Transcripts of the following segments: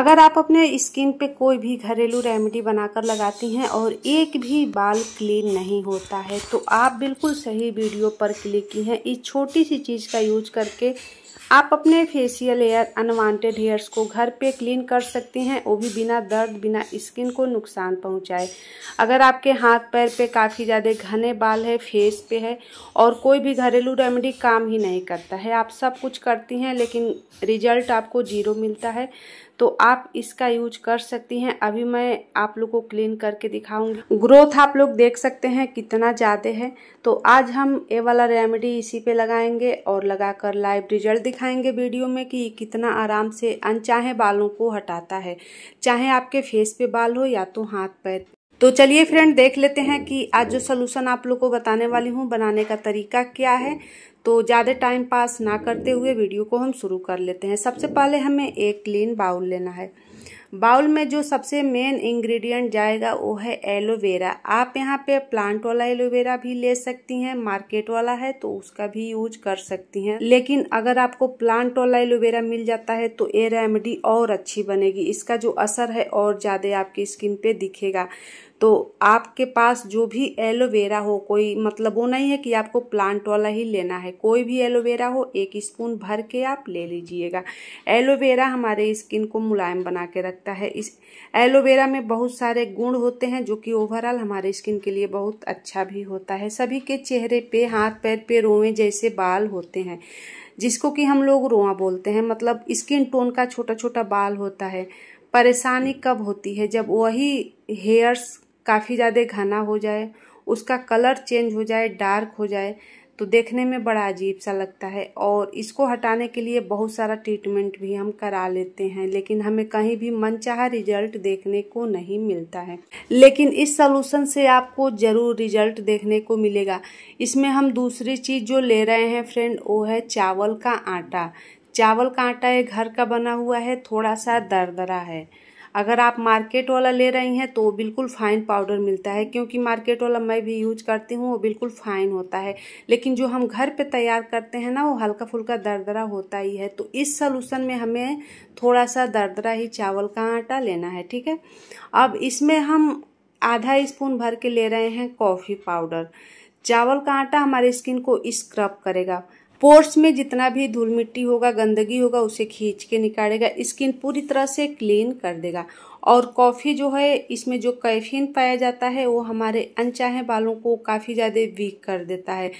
अगर आप अपने स्किन पे कोई भी घरेलू रेमेडी बनाकर लगाती हैं और एक भी बाल क्लीन नहीं होता है तो आप बिल्कुल सही वीडियो पर क्लिक की हैं इस छोटी सी चीज़ का यूज करके आप अपने फेशियल हेयर अनवांटेड हेयर्स को घर पे क्लीन कर सकती हैं वो भी बिना दर्द बिना स्किन को नुकसान पहुंचाए अगर आपके हाथ पैर पे काफ़ी ज़्यादा घने बाल है फेस पे है और कोई भी घरेलू रेमेडी काम ही नहीं करता है आप सब कुछ करती हैं लेकिन रिजल्ट आपको जीरो मिलता है तो आप इसका यूज कर सकती हैं अभी मैं आप लोग को क्लीन करके दिखाऊंगी ग्रोथ आप लोग देख सकते हैं कितना ज़्यादा है तो आज हम ये वाला रेमेडी इसी पे लगाएंगे और लगाकर लाइव रिजल्ट दिखाएंगे वीडियो में कि कितना आराम से अनचाहे बालों को हटाता है चाहे आपके फेस पे बाल हो या तो हाथ पैर तो चलिए फ्रेंड देख लेते हैं कि आज जो सोलूशन आप लोग को बताने वाली हूँ बनाने का तरीका क्या है तो ज़्यादा टाइम पास ना करते हुए वीडियो को हम शुरू कर लेते हैं सबसे पहले हमें एक क्लीन बाउल लेना है बाउल में जो सबसे मेन इंग्रेडिएंट जाएगा वो है एलोवेरा आप यहाँ पे प्लांट वाला एलोवेरा भी ले सकती हैं मार्केट वाला है तो उसका भी यूज कर सकती हैं लेकिन अगर आपको प्लांट वाला एलोवेरा मिल जाता है तो ये रेमेडी और अच्छी बनेगी इसका जो असर है और ज़्यादा आपकी स्किन पर दिखेगा तो आपके पास जो भी एलोवेरा हो कोई मतलब वो नहीं है कि आपको प्लांट वाला ही लेना है कोई भी एलोवेरा हो एक स्पून भर के आप ले लीजिएगा एलोवेरा हमारे स्किन को मुलायम बना के रखता है इस एलोवेरा में बहुत सारे गुण होते हैं जो कि ओवरऑल हमारे स्किन के लिए बहुत अच्छा भी होता है सभी के चेहरे पे हाथ पैर पे रोएं जैसे बाल होते हैं जिसको कि हम लोग रोआ बोलते हैं मतलब स्किन टोन का छोटा छोटा बाल होता है परेशानी कब होती है जब वही हेयर्स काफ़ी ज़्यादा घना हो जाए उसका कलर चेंज हो जाए डार्क हो जाए तो देखने में बड़ा अजीब सा लगता है और इसको हटाने के लिए बहुत सारा ट्रीटमेंट भी हम करा लेते हैं लेकिन हमें कहीं भी मनचाहा रिजल्ट देखने को नहीं मिलता है लेकिन इस सोलूशन से आपको ज़रूर रिजल्ट देखने को मिलेगा इसमें हम दूसरी चीज़ जो ले रहे हैं फ्रेंड वो है चावल का आटा चावल का आटा ये घर का बना हुआ है थोड़ा सा दरदरा है अगर आप मार्केट वाला ले रही हैं तो बिल्कुल फाइन पाउडर मिलता है क्योंकि मार्केट वाला मैं भी यूज करती हूँ वो बिल्कुल फाइन होता है लेकिन जो हम घर पे तैयार करते हैं ना वो हल्का फुल्का दरदरा होता ही है तो इस सलूशन में हमें थोड़ा सा दरदरा ही चावल का आटा लेना है ठीक है अब इसमें हम आधा स्पून भर के ले रहे हैं कॉफ़ी पाउडर चावल का आटा हमारे स्किन को स्क्रब करेगा पोर्स में जितना भी धूल मिट्टी होगा गंदगी होगा उसे खींच के निकालेगा स्किन पूरी तरह से क्लीन कर देगा और कॉफ़ी जो है इसमें जो कैफीन पाया जाता है वो हमारे अनचाहे बालों को काफ़ी ज़्यादा वीक कर देता है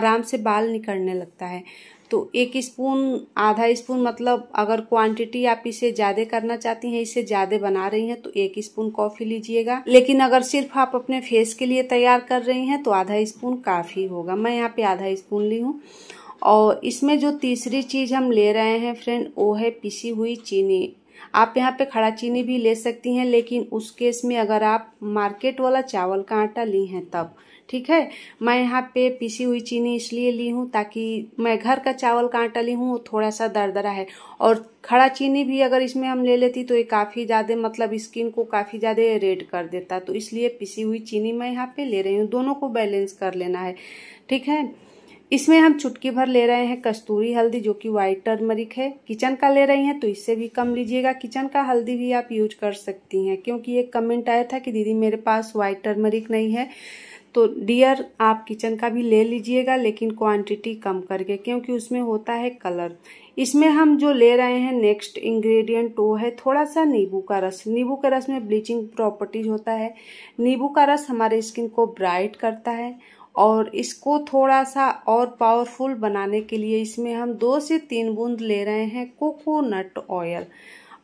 आराम से बाल निकलने लगता है तो एक स्पून आधा स्पून मतलब अगर क्वांटिटी आप इसे ज़्यादा करना चाहती हैं इसे ज़्यादा बना रही हैं तो एक स्पून कॉफ़ी लीजिएगा लेकिन अगर सिर्फ आप अपने फेस के लिए तैयार कर रही हैं तो आधा स्पून काफ़ी होगा मैं यहाँ पे आधा स्पून ली हूँ और इसमें जो तीसरी चीज़ हम ले रहे हैं फ्रेंड वो है पिसी हुई चीनी आप यहाँ पे खड़ा चीनी भी ले सकती हैं लेकिन उस केस में अगर आप मार्केट वाला चावल का आटा ली हैं तब ठीक है मैं यहाँ पे पिसी हुई चीनी इसलिए ली हूँ ताकि मैं घर का चावल का आटा ली हूँ थोड़ा सा दरदरा है और खड़ा चीनी भी अगर इसमें हम ले लेती तो ये काफ़ी ज़्यादा मतलब स्किन को काफ़ी ज़्यादा रेड कर देता तो इसलिए पिसी हुई चीनी मैं यहाँ पे ले रही हूँ दोनों को बैलेंस कर लेना है ठीक है इसमें हम चुटकी भर ले रहे हैं कस्तूरी हल्दी जो कि व्हाइट टर्मरिक है किचन का ले रही हैं तो इससे भी कम लीजिएगा किचन का हल्दी भी आप यूज कर सकती हैं क्योंकि एक कमेंट आया था कि दीदी मेरे पास वाइट टर्मरिक नहीं है तो डियर आप किचन का भी ले लीजिएगा लेकिन क्वांटिटी कम करके क्योंकि उसमें होता है कलर इसमें हम जो ले रहे हैं नेक्स्ट इंग्रेडिएंट वो है थोड़ा सा नींबू का रस नींबू के रस में ब्लीचिंग प्रॉपर्टीज होता है नींबू का रस हमारे स्किन को ब्राइट करता है और इसको थोड़ा सा और पावरफुल बनाने के लिए इसमें हम दो से तीन बूंद ले रहे हैं कोकोनट ऑयल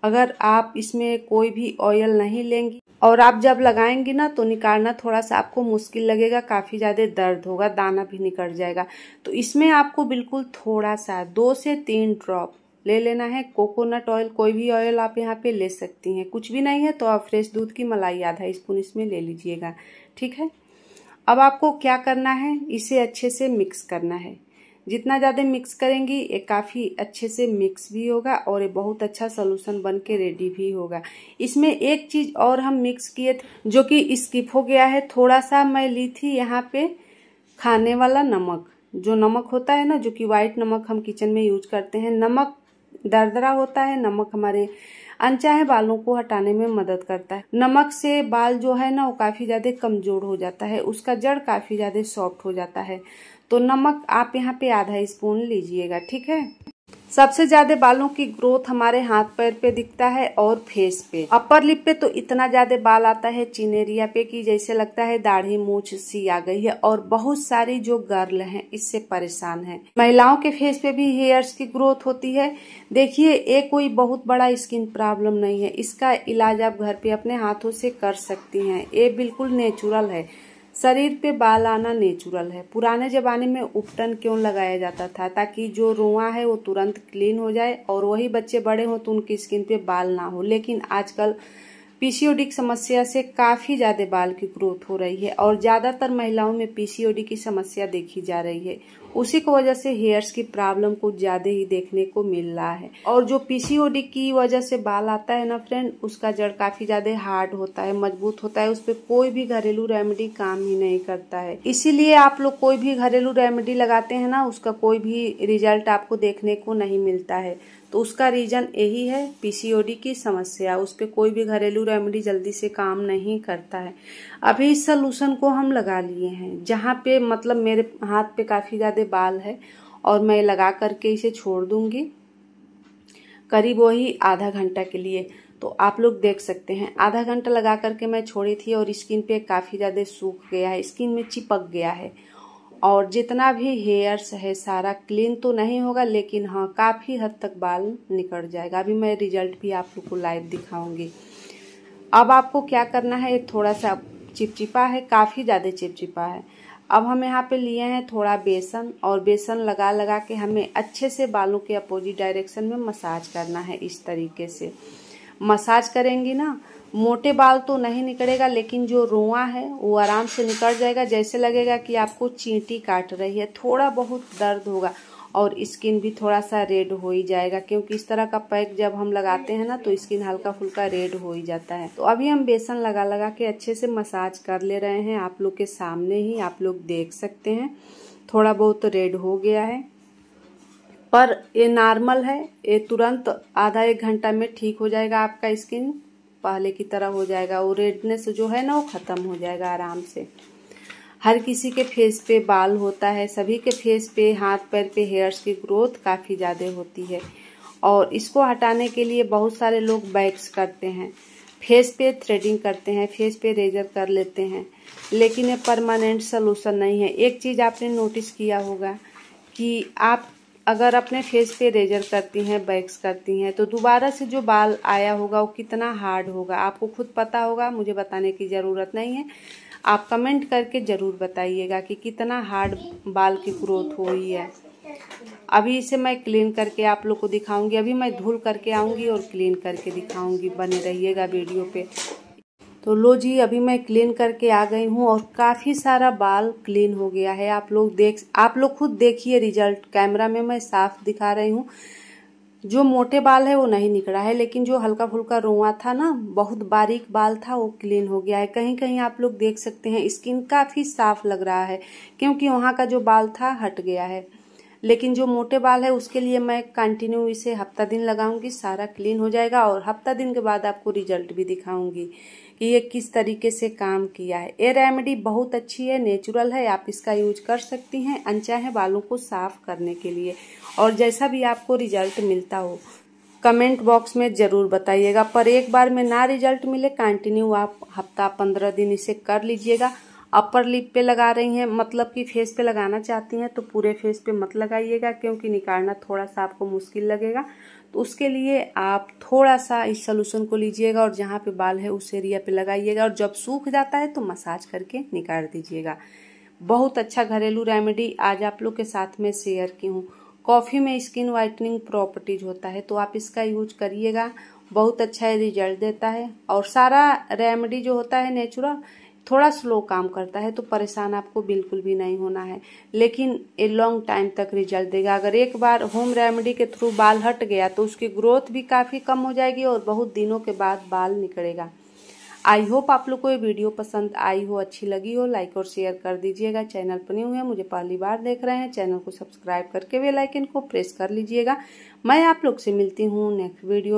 अगर आप इसमें कोई भी ऑयल नहीं लेंगी और आप जब लगाएंगी ना तो निकालना थोड़ा सा आपको मुश्किल लगेगा काफ़ी ज़्यादा दर्द होगा दाना भी निकल जाएगा तो इसमें आपको बिल्कुल थोड़ा सा दो से तीन ड्रॉप ले लेना है कोकोनट ऑयल कोई भी ऑयल आप यहाँ पे ले सकती हैं कुछ भी नहीं है तो आप फ्रेश दूध की मलाई आधा स्पून इसमें ले लीजिएगा ठीक है अब आपको क्या करना है इसे अच्छे से मिक्स करना है जितना ज़्यादा मिक्स करेंगी ये काफ़ी अच्छे से मिक्स भी होगा और ये बहुत अच्छा सोलूशन बन के रेडी भी होगा इसमें एक चीज़ और हम मिक्स किए थे जो कि स्किप हो गया है थोड़ा सा मैं ली थी यहाँ पे खाने वाला नमक जो नमक होता है ना जो कि वाइट नमक हम किचन में यूज करते हैं नमक दरदरा होता है नमक हमारे अनचाहे बालों को हटाने में मदद करता है नमक से बाल जो है ना वो काफी ज्यादा कमजोर हो जाता है उसका जड़ काफी ज्यादा सॉफ्ट हो जाता है तो नमक आप यहाँ पे आधा स्पून लीजिएगा ठीक है सबसे ज्यादा बालों की ग्रोथ हमारे हाथ पैर पे दिखता है और फेस पे अपर लिप पे तो इतना ज्यादा बाल आता है चिनेरिया पे कि जैसे लगता है दाढ़ी मूछ सी आ गई है और बहुत सारी जो गर्ल हैं इससे परेशान हैं महिलाओं के फेस पे भी हेयर्स की ग्रोथ होती है देखिए ये कोई बहुत बड़ा स्किन प्रॉब्लम नहीं है इसका इलाज आप घर पे अपने हाथों से कर सकती है ये बिल्कुल नेचुरल है शरीर पे बाल आना नेचुरल है पुराने ज़माने में उपटन क्यों लगाया जाता था ताकि जो रुआ है वो तुरंत क्लीन हो जाए और वही बच्चे बड़े हों तो उनकी स्किन पे बाल ना हो लेकिन आजकल पीसीओडी की समस्या से काफ़ी ज़्यादा बाल की ग्रोथ हो रही है और ज़्यादातर महिलाओं में पीसीओडी की समस्या देखी जा रही है उसी की वजह से हेयर्स की प्रॉब्लम कुछ ज्यादा ही देखने को मिल रहा है और जो पीसीओडी की वजह से बाल आता है ना फ्रेंड उसका जड़ काफी ज्यादा हार्ड होता है मजबूत होता है उस पर कोई भी घरेलू रेमेडी काम ही नहीं करता है इसीलिए आप लोग कोई भी घरेलू रेमेडी लगाते हैं ना उसका कोई भी रिजल्ट आपको देखने को नहीं मिलता है तो उसका रीज़न यही है पीसीओडी की समस्या उस पर कोई भी घरेलू रेमेडी जल्दी से काम नहीं करता है अभी इस सलूशन को हम लगा लिए हैं जहाँ पे मतलब मेरे हाथ पे काफ़ी ज़्यादा बाल है और मैं लगा करके इसे छोड़ दूंगी करीब वही आधा घंटा के लिए तो आप लोग देख सकते हैं आधा घंटा लगा करके मैं छोड़ी थी और स्किन पे काफ़ी ज़्यादा सूख गया है स्किन में चिपक गया है और जितना भी हेयर्स है सारा क्लीन तो नहीं होगा लेकिन हाँ काफ़ी हद तक बाल निकल जाएगा अभी मैं रिजल्ट भी आप लोग को लाइव दिखाऊंगी अब आपको क्या करना है थोड़ा सा चिपचिपा है काफ़ी ज़्यादा चिपचिपा है अब हम यहाँ पे लिए हैं थोड़ा बेसन और बेसन लगा लगा के हमें अच्छे से बालों के अपोजिट डायरेक्शन में मसाज करना है इस तरीके से मसाज करेंगी ना मोटे बाल तो नहीं निकलेगा लेकिन जो रोआ है वो आराम से निकल जाएगा जैसे लगेगा कि आपको चींटी काट रही है थोड़ा बहुत दर्द होगा और स्किन भी थोड़ा सा रेड हो ही जाएगा क्योंकि इस तरह का पैक जब हम लगाते हैं ना तो स्किन हल्का फुल्का रेड हो ही जाता है तो अभी हम बेसन लगा लगा के अच्छे से मसाज कर ले रहे हैं आप लोग के सामने ही आप लोग देख सकते हैं थोड़ा बहुत रेड हो गया है पर ये नॉर्मल है ये तुरंत आधा एक घंटा में ठीक हो जाएगा आपका स्किन पहले की तरह हो जाएगा वो रेडनेस जो है ना वो ख़त्म हो जाएगा आराम से हर किसी के फेस पे बाल होता है सभी के फेस पे हाथ पैर पे हेयर्स की ग्रोथ काफ़ी ज़्यादा होती है और इसको हटाने के लिए बहुत सारे लोग बैक्स करते हैं फेस पे थ्रेडिंग करते हैं फेस पे रेजर कर लेते हैं लेकिन ये परमानेंट सलूशन नहीं है एक चीज़ आपने नोटिस किया होगा कि आप अगर अपने फेस पे रेजर करती हैं बैक्स करती हैं तो दोबारा से जो बाल आया होगा वो कितना हार्ड होगा आपको खुद पता होगा मुझे बताने की ज़रूरत नहीं है आप कमेंट करके ज़रूर बताइएगा कि कितना हार्ड बाल की ग्रोथ हो रही है अभी इसे मैं क्लीन करके आप लोग को दिखाऊंगी अभी मैं धुल करके आऊंगी और क्लीन करके दिखाऊंगी बने रहिएगा वीडियो पे तो लो जी अभी मैं क्लीन करके आ गई हूँ और काफ़ी सारा बाल क्लीन हो गया है आप लोग देख आप लोग खुद देखिए रिजल्ट कैमरा में मैं साफ दिखा रही हूँ जो मोटे बाल है वो नहीं निकला है लेकिन जो हल्का फुल्का रुआ था ना बहुत बारीक बाल था वो क्लीन हो गया है कहीं कहीं आप लोग देख सकते हैं स्किन काफ़ी साफ लग रहा है क्योंकि वहाँ का जो बाल था हट गया है लेकिन जो मोटे बाल है उसके लिए मैं कंटिन्यू इसे हफ्ता दिन लगाऊंगी सारा क्लीन हो जाएगा और हफ्ता दिन के बाद आपको रिजल्ट भी दिखाऊंगी कि ये किस तरीके से काम किया है ये रेमेडी बहुत अच्छी है नेचुरल है आप इसका यूज कर सकती हैं अनचा है बालों को साफ करने के लिए और जैसा भी आपको रिजल्ट मिलता हो कमेंट बॉक्स में ज़रूर बताइएगा पर एक बार में ना रिजल्ट मिले कंटिन्यू आप हफ्ता पंद्रह दिन इसे कर लीजिएगा अपर लिप पे लगा रही हैं मतलब कि फेस पे लगाना चाहती हैं तो पूरे फेस पे मत लगाइएगा क्योंकि निकालना थोड़ा सा आपको मुश्किल लगेगा तो उसके लिए आप थोड़ा सा इस सोल्यूशन को लीजिएगा और जहाँ पे बाल है उस एरिया पे लगाइएगा और जब सूख जाता है तो मसाज करके निकाल दीजिएगा बहुत अच्छा घरेलू रेमेडी आज आप लोग के साथ में शेयर की हूँ कॉफ़ी में स्किन वाइटनिंग प्रॉपर्टीज होता है तो आप इसका यूज करिएगा बहुत अच्छा रिजल्ट देता है और सारा रेमेडी जो होता है नेचुरल थोड़ा स्लो काम करता है तो परेशान आपको बिल्कुल भी नहीं होना है लेकिन ये लॉन्ग टाइम तक रिजल्ट देगा अगर एक बार होम रेमेडी के थ्रू बाल हट गया तो उसकी ग्रोथ भी काफ़ी कम हो जाएगी और बहुत दिनों के बाद बाल निकलेगा आई होप आप लोग को ये वीडियो पसंद आई हो अच्छी लगी हो लाइक और शेयर कर दीजिएगा चैनल पर नहीं हुए मुझे पहली बार देख रहे हैं चैनल को सब्सक्राइब करके वे लाइकन को प्रेस कर लीजिएगा मैं आप लोग से मिलती हूँ नेक्स्ट वीडियो